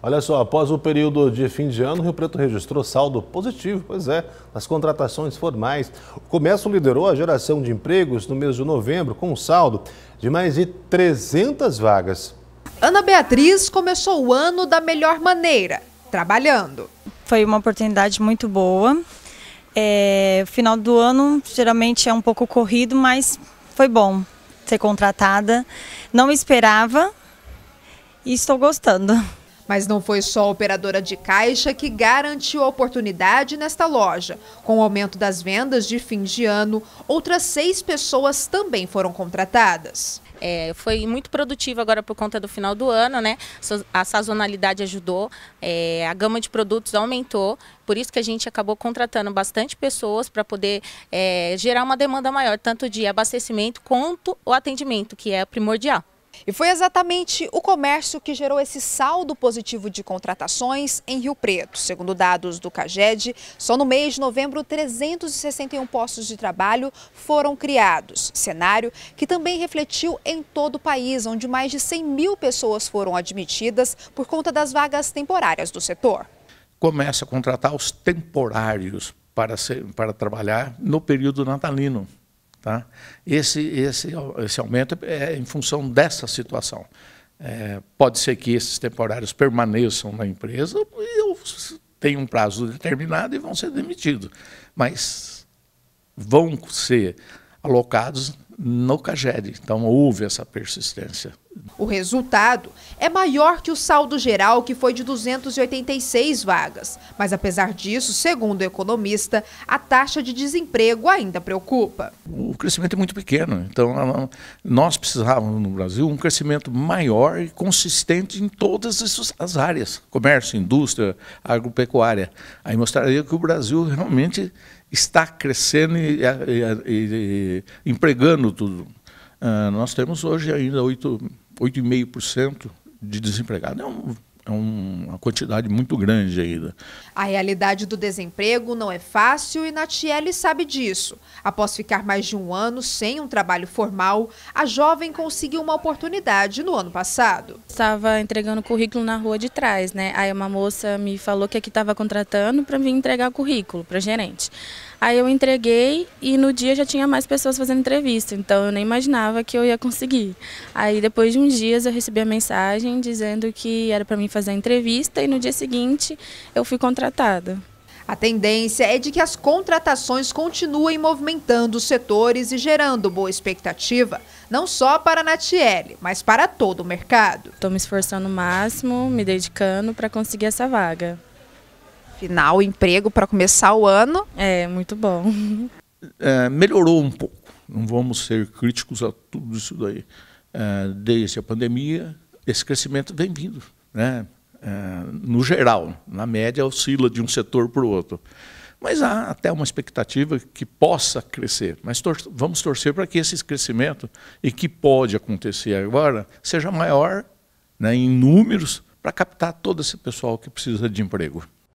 Olha só, após o período de fim de ano, Rio Preto registrou saldo positivo, pois é, nas contratações formais. O comércio liderou a geração de empregos no mês de novembro, com um saldo de mais de 300 vagas. Ana Beatriz começou o ano da melhor maneira, trabalhando. Foi uma oportunidade muito boa. É, final do ano geralmente é um pouco corrido, mas foi bom ser contratada. Não esperava e estou gostando. Mas não foi só a operadora de caixa que garantiu a oportunidade nesta loja. Com o aumento das vendas de fim de ano, outras seis pessoas também foram contratadas. É, foi muito produtivo agora por conta do final do ano, né? A sazonalidade ajudou, é, a gama de produtos aumentou, por isso que a gente acabou contratando bastante pessoas para poder é, gerar uma demanda maior, tanto de abastecimento quanto o atendimento, que é primordial. E foi exatamente o comércio que gerou esse saldo positivo de contratações em Rio Preto. Segundo dados do CAGED, só no mês de novembro 361 postos de trabalho foram criados. Cenário que também refletiu em todo o país, onde mais de 100 mil pessoas foram admitidas por conta das vagas temporárias do setor. Começa a contratar os temporários para, ser, para trabalhar no período natalino. Tá? Esse, esse, esse aumento é em função dessa situação. É, pode ser que esses temporários permaneçam na empresa ou tenham um prazo determinado e vão ser demitidos. Mas vão ser alocados no CAGED. Então, houve essa persistência. O resultado é maior que o saldo geral, que foi de 286 vagas. Mas apesar disso, segundo o economista, a taxa de desemprego ainda preocupa. O crescimento é muito pequeno, então nós precisávamos no Brasil um crescimento maior e consistente em todas as áreas: comércio, indústria, agropecuária. Aí mostraria que o Brasil realmente está crescendo e, e, e, e empregando tudo. Uh, nós temos hoje ainda 8 8,5% de desempregado. É, um, é uma quantidade muito grande ainda. A realidade do desemprego não é fácil e Natiele sabe disso. Após ficar mais de um ano sem um trabalho formal, a jovem conseguiu uma oportunidade no ano passado. Estava entregando currículo na rua de trás, né? Aí uma moça me falou que aqui estava contratando para vir entregar o currículo para gerente. Aí eu entreguei e no dia já tinha mais pessoas fazendo entrevista, então eu nem imaginava que eu ia conseguir. Aí depois de uns dias eu recebi a mensagem dizendo que era para mim fazer a entrevista e no dia seguinte eu fui contratada. A tendência é de que as contratações continuem movimentando os setores e gerando boa expectativa, não só para a Natiele, mas para todo o mercado. Estou me esforçando o máximo, me dedicando para conseguir essa vaga final, emprego para começar o ano. É, muito bom. É, melhorou um pouco. Não vamos ser críticos a tudo isso daí. É, desde a pandemia, esse crescimento vem vindo. Né? É, no geral, na média, oscila de um setor para o outro. Mas há até uma expectativa que possa crescer. Mas tor vamos torcer para que esse crescimento, e que pode acontecer agora, seja maior né, em números para captar todo esse pessoal que precisa de emprego.